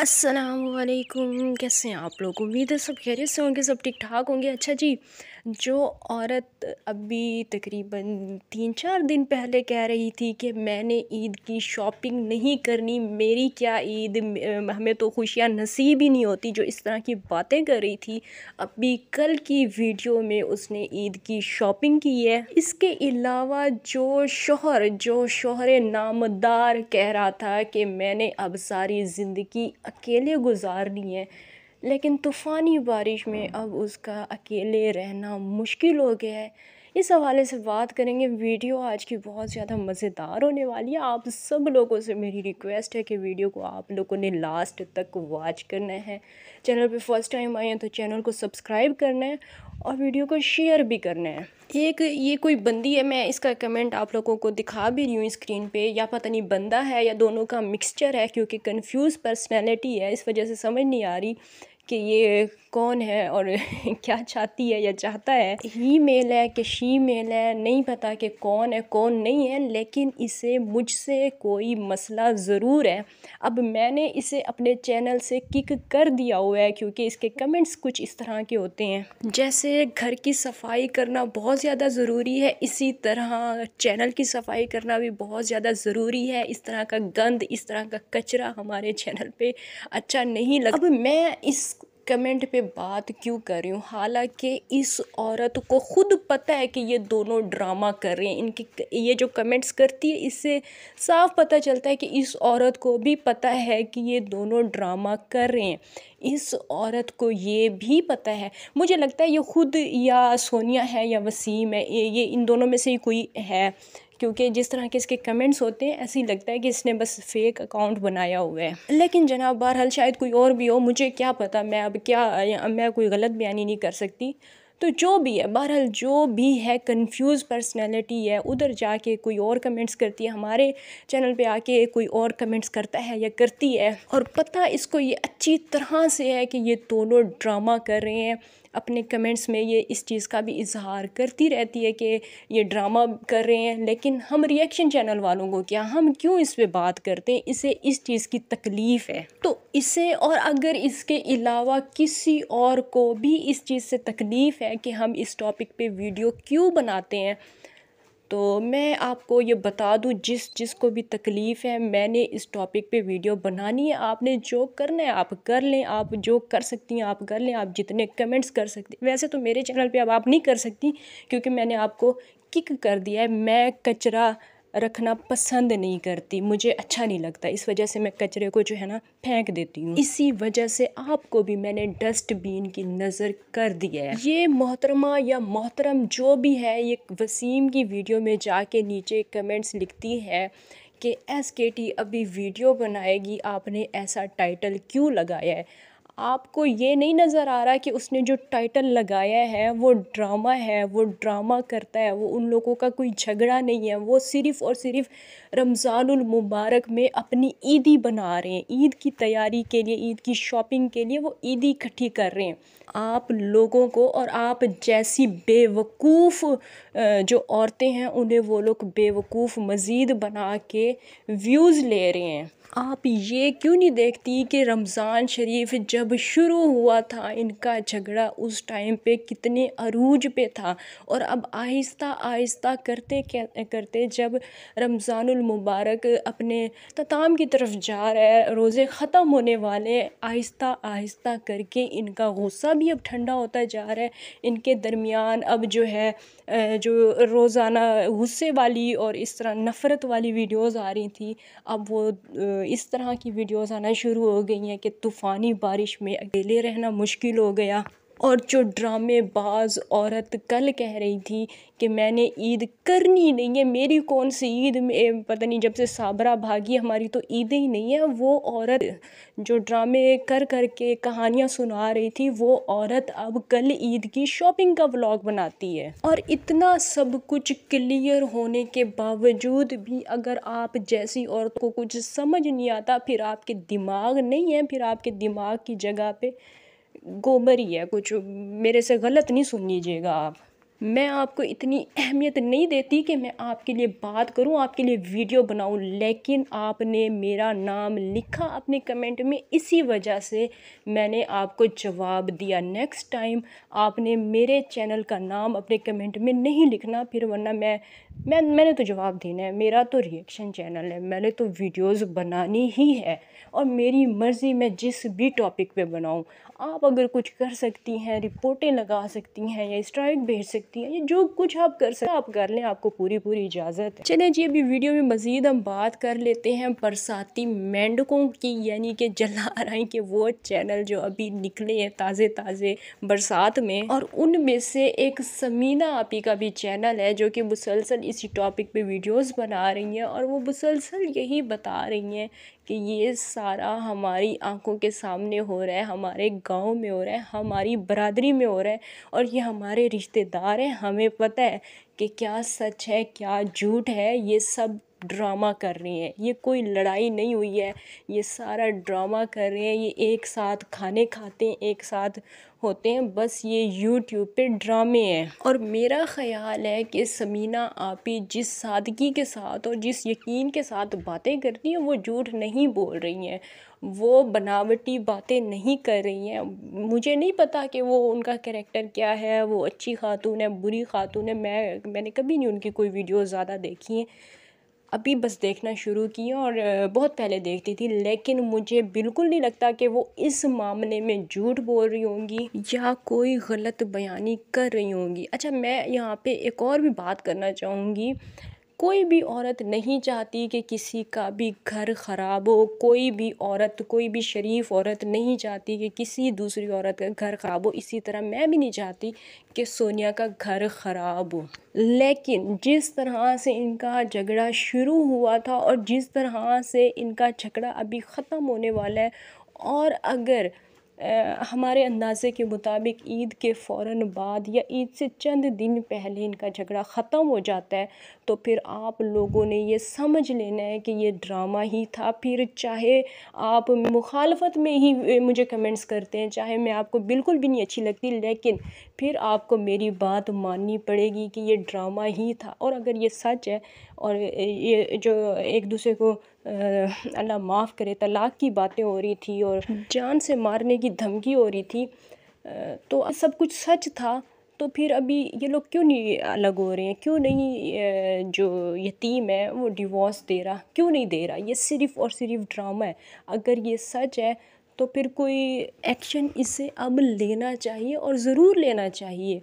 असलकुम कैसे हैं आप लोग उम्मीद है सब खैरियत से होंगे सब ठीक ठाक होंगे अच्छा जी जो औरत अभी तकरीबन तीन चार दिन पहले कह रही थी कि मैंने ईद की शॉपिंग नहीं करनी मेरी क्या ईद हमें तो खुशियाँ नसीब ही नहीं होती जो इस तरह की बातें कर रही थी अभी कल की वीडियो में उसने ईद की शॉपिंग की है इसके अलावा जो शोहर जो शोहर नामदार कह रहा था कि मैंने अब सारी ज़िंदगी अकेले गुज़ारनी है लेकिन तूफ़ानी बारिश में अब उसका अकेले रहना मुश्किल हो गया है इस हवाले से बात करेंगे वीडियो आज की बहुत ज़्यादा मज़ेदार होने वाली है आप सब लोगों से मेरी रिक्वेस्ट है कि वीडियो को आप लोगों ने लास्ट तक वॉच करना है चैनल पे फर्स्ट टाइम आए हैं तो चैनल को सब्सक्राइब करना है और वीडियो को शेयर भी करना है एक ये कोई बंदी है मैं इसका कमेंट आप लोगों को दिखा भी रही हूँ स्क्रीन पे या पता नहीं बंदा है या दोनों का मिक्सचर है क्योंकि कंफ्यूज पर्सनैलिटी है इस वजह से समझ नहीं आ रही कि ये कौन है और क्या चाहती है या चाहता है ही मेल है कि शी मेल है नहीं पता कि कौन है कौन नहीं है लेकिन इसे मुझसे कोई मसला ज़रूर है अब मैंने इसे अपने चैनल से किक कर दिया हुआ है क्योंकि इसके कमेंट्स कुछ इस तरह के होते हैं जैसे घर की सफाई करना बहुत ज़्यादा ज़रूरी है इसी तरह चैनल की सफाई करना भी बहुत ज़्यादा ज़रूरी है इस तरह का गंद इस तरह का कचरा हमारे चैनल पर अच्छा नहीं लग अब मैं इस कमेंट पे बात क्यों कर रही हूँ हालांकि इस औरत को खुद पता है कि ये दोनों ड्रामा कर रहे हैं इनकी ये जो कमेंट्स करती है इससे साफ पता चलता है कि इस औरत को भी पता है कि ये दोनों ड्रामा कर रहे हैं इस औरत को ये भी पता है मुझे लगता है ये खुद या सोनिया है या वसीम है ये इन दोनों में से ही कोई है क्योंकि जिस तरह के इसके कमेंट्स होते हैं ऐसे ही लगता है कि इसने बस फेक अकाउंट बनाया हुआ है लेकिन जनाब बहरहाल शायद कोई और भी हो मुझे क्या पता मैं अब क्या मैं कोई गलत बयानी नहीं कर सकती तो जो भी है बहरहाल जो भी है कंफ्यूज पर्सनैलिटी है उधर जाके कोई और कमेंट्स करती है हमारे चैनल पे आके कोई और कमेंट्स करता है या करती है और पता इसको ये अच्छी तरह से है कि ये दोनों ड्रामा कर रहे हैं अपने कमेंट्स में ये इस चीज़ का भी इजहार करती रहती है कि ये ड्रामा कर रहे हैं लेकिन हम रिएक्शन चैनल वालों को क्या हम क्यों इस पर बात करते हैं इसे इस चीज़ की तकलीफ़ है तो इसे और अगर इसके अलावा किसी और को भी इस चीज़ से तकलीफ़ है कि हम इस टॉपिक पे वीडियो क्यों बनाते हैं तो मैं आपको ये बता दूँ जिस जिसको भी तकलीफ़ है मैंने इस टॉपिक पे वीडियो बनानी है आपने जो करना है आप कर लें आप जो कर सकती हैं आप कर लें आप जितने कमेंट्स कर हैं वैसे तो मेरे चैनल पे अब आप नहीं कर सकती क्योंकि मैंने आपको किक कर दिया है मैं कचरा रखना पसंद नहीं करती मुझे अच्छा नहीं लगता इस वजह से मैं कचरे को जो है ना फेंक देती हूँ इसी वजह से आपको भी मैंने डस्टबिन की नज़र कर दी है ये मोहतरमा या मोहतरम जो भी है ये वसीम की वीडियो में जाके नीचे कमेंट्स लिखती है कि एस के टी अभी वीडियो बनाएगी आपने ऐसा टाइटल क्यों लगाया है आपको ये नहीं नज़र आ रहा कि उसने जो टाइटल लगाया है वो ड्रामा है वो ड्रामा करता है वो उन लोगों का कोई झगड़ा नहीं है वो सिर्फ़ और सिर्फ रमज़ानुल मुबारक में अपनी ईदी बना रहे हैं ईद की तैयारी के लिए ईद की शॉपिंग के लिए वो ईदी इकट्ठी कर रहे हैं आप लोगों को और आप जैसी बेवकूफ़ जो औरतें हैं उन्हें वो लोग बेवकूफ़ मज़ीद बना के व्यूज़ ले रहे हैं आप ये क्यों नहीं देखती कि रमज़ान शरीफ जब शुरू हुआ था इनका झगड़ा उस टाइम पे कितने अरूज पे था और अब आहिस्ता आहिस्ता करते करते जब रमज़ानुल मुबारक अपने तमाम की तरफ जा रहा है रोज़े ख़त्म होने वाले आहिस्ता आहिस्ता करके इनका गुस्सा भी अब ठंडा होता जा रहा है इनके दरमियान अब जो है जो रोज़ाना गुस्से वाली और इस तरह नफ़रत वाली वीडियोज़ आ रही थी अब वो इस तरह की वीडियोस आना शुरू हो गई हैं कि तूफ़ानी बारिश में अकेले रहना मुश्किल हो गया और जो ड्रामेबाज औरत कल कह रही थी कि मैंने ईद करनी नहीं है मेरी कौन सी ईद में पता नहीं जब से साबरा भागी हमारी तो ईद ही नहीं है वो औरत जो ड्रामे कर कर के कहानियाँ सुना रही थी वो औरत अब कल ईद की शॉपिंग का व्लॉग बनाती है और इतना सब कुछ क्लियर होने के बावजूद भी अगर आप जैसी औरत को कुछ समझ नहीं आता फिर आपके दिमाग नहीं है फिर आपके दिमाग की जगह पर गोबर ही है कुछ मेरे से गलत नहीं सुन लीजिएगा आप मैं आपको इतनी अहमियत नहीं देती कि मैं आपके लिए बात करूं आपके लिए वीडियो बनाऊं लेकिन आपने मेरा नाम लिखा अपने कमेंट में इसी वजह से मैंने आपको जवाब दिया नेक्स्ट टाइम आपने मेरे चैनल का नाम अपने कमेंट में नहीं लिखना फिर वरना मैं मैं मैंने तो जवाब देना है मेरा तो रिएक्शन चैनल है मैंने तो वीडियोस बनानी ही है और मेरी मर्ज़ी मैं जिस भी टॉपिक पे बनाऊँ आप अगर कुछ कर सकती हैं रिपोर्टें लगा सकती हैं या स्ट्राइक भेज सकती सकती हैं या जो कुछ आप कर सकते हैं आप कर लें आपको पूरी पूरी इजाज़त है चले जी अभी वीडियो में मज़ीद हम बात कर लेते हैं बरसाती मेंढकों की यानी कि जलाराई के वो चैनल जो अभी निकले हैं ताज़े ताज़े बरसात में और उनमें से एक समीना आपी का भी चैनल है जो कि मुसलसल इसी टॉपिक पर वीडियोज़ बना रही हैं और वो मुसलसल यही बता रही हैं कि ये सारा हमारी आंखों के सामने हो रहा है हमारे गाँव में हो रहा है हमारी बरादरी में हो रहा है और ये हमारे रिश्तेदार हैं हमें पता है कि क्या सच है क्या झूठ है ये सब ड्रामा कर रहे हैं ये कोई लड़ाई नहीं हुई है ये सारा ड्रामा कर रहे हैं ये एक साथ खाने खाते हैं एक साथ होते हैं बस ये यूट्यूब पे ड्रामे हैं और मेरा ख्याल है कि समीना आपी जिस सादगी के साथ और जिस यकीन के साथ बातें करती हैं वो झूठ नहीं बोल रही हैं वो बनावटी बातें नहीं कर रही हैं मुझे नहीं पता कि वो उनका कैरेक्टर क्या है वो अच्छी खातून है बुरी खातून है मैं मैंने कभी नहीं उनकी कोई वीडियो ज़्यादा देखी हैं अभी बस देखना शुरू की और बहुत पहले देखती थी लेकिन मुझे बिल्कुल नहीं लगता कि वो इस मामले में झूठ बोल रही होंगी या कोई गलत बयानी कर रही होंगी अच्छा मैं यहाँ पे एक और भी बात करना चाहूँगी कोई भी औरत नहीं चाहती कि किसी का भी घर ख़राब हो कोई भी औरत कोई भी शरीफ औरत नहीं चाहती कि किसी दूसरी औरत का घर ख़राब हो इसी तरह मैं भी नहीं चाहती कि सोनिया का घर ख़राब हो लेकिन जिस तरह से इनका झगड़ा शुरू हुआ था और जिस तरह से इनका झगड़ा अभी ख़त्म होने वाला है और अगर हमारे अंदाज़े के मुताबिक ईद के फ़ौर बाद या ईद से चंद दिन पहले इनका झगड़ा ख़त्म हो जाता है तो फिर आप लोगों ने ये समझ लेना है कि ये ड्रामा ही था फिर चाहे आप मुखालफत में ही मुझे कमेंट्स करते हैं चाहे मैं आपको बिल्कुल भी नहीं अच्छी लगती लेकिन फिर आपको मेरी बात माननी पड़ेगी कि ये ड्रामा ही था और अगर ये सच है और ये जो एक दूसरे को अल्लाह माफ़ करे तलाक की बातें हो रही थी और हम्म। जान से मारने की धमकी हो रही थी तो सब कुछ सच था तो फिर अभी ये लोग क्यों नहीं अलग हो रहे हैं क्यों नहीं जो यतीम है वो डिवोर्स दे रहा क्यों नहीं दे रहा ये सिर्फ़ और सिर्फ ड्रामा है अगर ये सच है तो फिर कोई एक्शन इसे अब लेना चाहिए और ज़रूर लेना चाहिए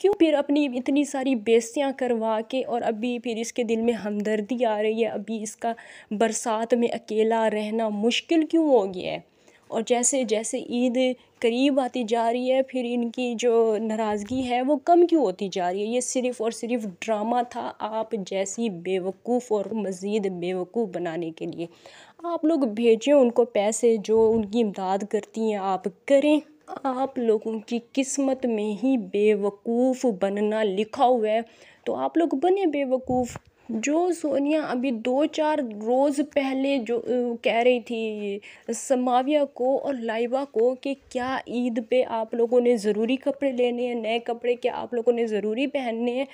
क्यों फिर अपनी इतनी सारी बेस्तियाँ करवा के और अभी फिर इसके दिल में हमदर्दी आ रही है अभी इसका बरसात में अकेला रहना मुश्किल क्यों हो गया है और जैसे जैसे ईद करीब आती जा रही है फिर इनकी जो नाराज़गी है वो कम क्यों होती जा रही है ये सिर्फ़ और सिर्फ ड्रामा था आप जैसी बेवकूफ़ और मज़ीद बेवकूफ़ बनाने के लिए आप लोग भेजें उनको पैसे जो उनकी इमदाद करती हैं आप करें आप लोगों की किस्मत में ही बेवकूफ़ बनना लिखा हुआ है तो आप लोग बने बेवकूफ़ जो सोनिया अभी दो चार रोज़ पहले जो कह रही थी समाविया को और लाइबा को कि क्या ईद पे आप लोगों ने ज़रूरी कपड़े लेने हैं नए कपड़े क्या आप लोगों ने ज़रूरी पहनने हैं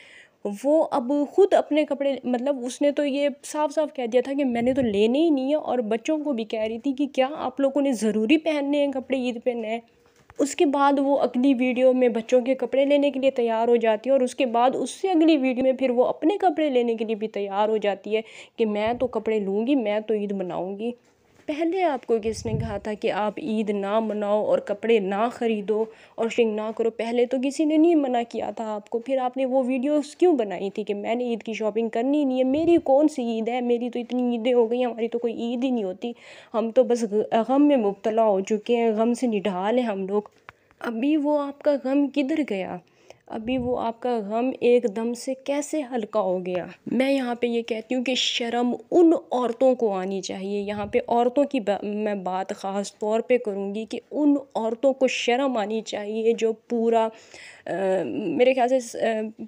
वो अब खुद अपने कपड़े मतलब उसने तो ये साफ साफ कह दिया था कि मैंने तो लेने ही नहीं है और बच्चों को भी कह रही थी कि क्या आप लोगों ने ज़रूरी पहनने हैं कपड़े ईद पे नए उसके बाद वो अगली वीडियो में बच्चों के कपड़े लेने के लिए तैयार हो जाती है और उसके बाद उससे अगली वीडियो में फिर वो अपने कपड़े लेने के लिए भी तैयार हो जाती है कि मैं तो कपड़े लूँगी मैं तो ईद मनाऊँगी पहले आपको किसने कहा था कि आप ईद ना मनाओ और कपड़े ना ख़रीदो और शिंग ना करो पहले तो किसी ने नहीं मना किया था आपको फिर आपने वो वीडियोस क्यों बनाई थी कि मैंने ईद की शॉपिंग करनी नहीं है मेरी कौन सी ईद है मेरी तो इतनी ईदें हो गई हमारी तो कोई ईद ही नहीं होती हम तो बस गम में मुबतला हो चुके हैं गम से निढाल हैं हम लोग अभी वो आपका गम किधर गया अभी वो आपका गम एकदम से कैसे हल्का हो गया मैं यहाँ पे ये कहती हूँ कि शर्म उन औरतों को आनी चाहिए यहाँ पे औरतों की बा, मैं बात ख़ास तौर पे करूँगी कि उन औरतों को शर्म आनी चाहिए जो पूरा मेरे ख्याल से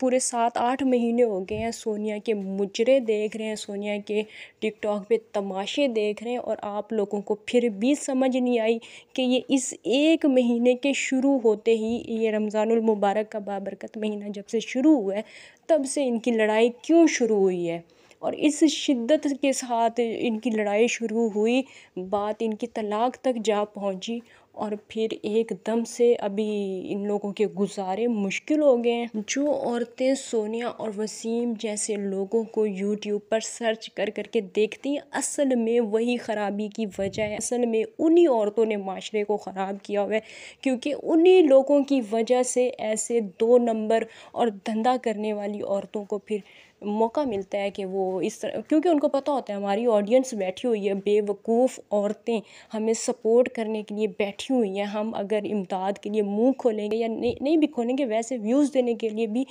पूरे सात आठ महीने हो गए हैं सोनिया के मुजरे देख रहे हैं सोनिया के टिकटॉक पे तमाशे देख रहे हैं और आप लोगों को फिर भी समझ नहीं आई कि ये इस एक महीने के शुरू होते ही ये रमज़ानुल मुबारक का बाबरकत महीना जब से शुरू हुआ है तब से इनकी लड़ाई क्यों शुरू हुई है और इस शिद्दत के साथ इनकी लड़ाई शुरू हुई बात इनकी तलाक तक जा पहुंची और फिर एकदम से अभी इन लोगों के गुजारे मुश्किल हो गए हैं जो औरतें सोनिया और वसीम जैसे लोगों को यूट्यूब पर सर्च कर करके देखती हैं असल में वही ख़राबी की वजह है असल में उन्हीं औरतों ने माशरे को ख़राब किया हुआ है क्योंकि उन्हीं लोगों की वजह से ऐसे दो नंबर और धंधा करने वाली औरतों को फिर मौका मिलता है कि वो इस तरह क्योंकि उनको पता होता है हमारी ऑडियंस बैठी हुई है बेवकूफ़ औरतें हमें सपोर्ट करने के लिए बैठी हुई हैं हम अगर इमदाद के लिए मुंह खोलेंगे या नहीं नहीं भी खोलेंगे वैसे व्यूज़ देने के लिए भी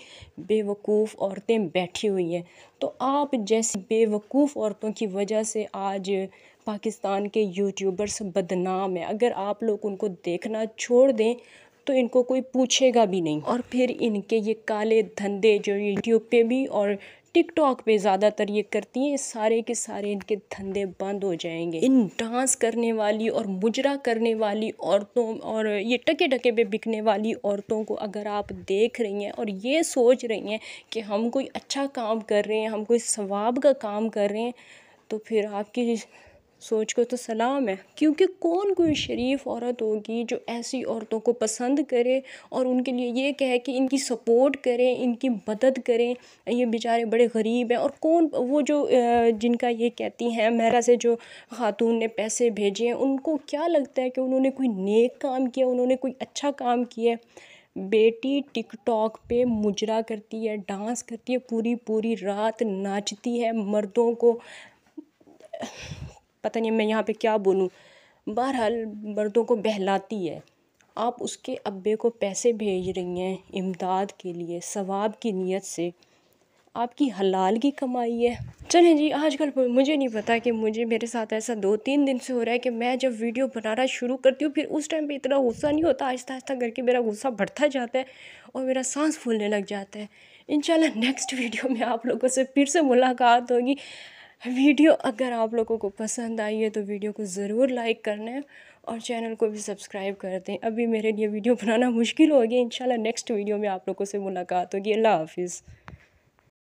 बेवकूफ़ औरतें बैठी हुई हैं तो आप जैसी बेवकूफ़ औरतों की वजह से आज पाकिस्तान के यूट्यूबर्स बदनाम हैं अगर आप लोग उनको देखना छोड़ दें तो इनको कोई पूछेगा भी नहीं और फिर इनके ये काले धंधे जो यूट्यूब पे भी और टिकटॉक पे ज़्यादातर ये करती हैं सारे के सारे इनके धंधे बंद हो जाएंगे इन डांस करने वाली और मुजरा करने वाली औरतों और ये टके टके पे बिकने वाली औरतों को अगर आप देख रही हैं और ये सोच रही हैं कि हम कोई अच्छा काम कर रहे हैं हम कोई सवाब का काम कर रहे हैं तो फिर आपकी सोच को तो सलाम है क्योंकि कौन कोई शरीफ औरत होगी जो ऐसी औरतों को पसंद करे और उनके लिए ये कहे कि इनकी सपोर्ट करें इनकी मदद करें ये बेचारे बड़े गरीब हैं और कौन वो जो जिनका ये कहती हैं मेरा से जो खातून ने पैसे भेजे हैं उनको क्या लगता है कि उन्होंने कोई नेक काम किया उन्होंने कोई अच्छा काम किया बेटी टिकटॉक पे मुजरा करती है डांस करती है पूरी पूरी रात नाचती है मर्दों को पता नहीं मैं यहाँ पे क्या बोलूँ बहरहाल मर्दों को बहलाती है आप उसके अब्बे को पैसे भेज रही हैं इमदाद के लिए सवाब की नीयत से आपकी हलाल की कमाई है चलें जी आजकल मुझे नहीं पता कि मुझे मेरे साथ ऐसा दो तीन दिन से हो रहा है कि मैं जब वीडियो बनाना शुरू करती हूँ फिर उस टाइम पे इतना गुस्सा नहीं होता आहिस्ता आहिस्ता करके मेरा गुस्सा बढ़ता जाता है और मेरा सांस फूलने लग जाता है इन नेक्स्ट वीडियो में आप लोगों से फिर से मुलाकात होगी वीडियो अगर आप लोगों को पसंद आई है तो वीडियो को ज़रूर लाइक करना और चैनल को भी सब्सक्राइब कर दें अभी मेरे लिए वीडियो बनाना मुश्किल हो गया इंशाल्लाह नेक्स्ट वीडियो में आप लोगों से मुलाकात होगी अल्लाह हाफिज़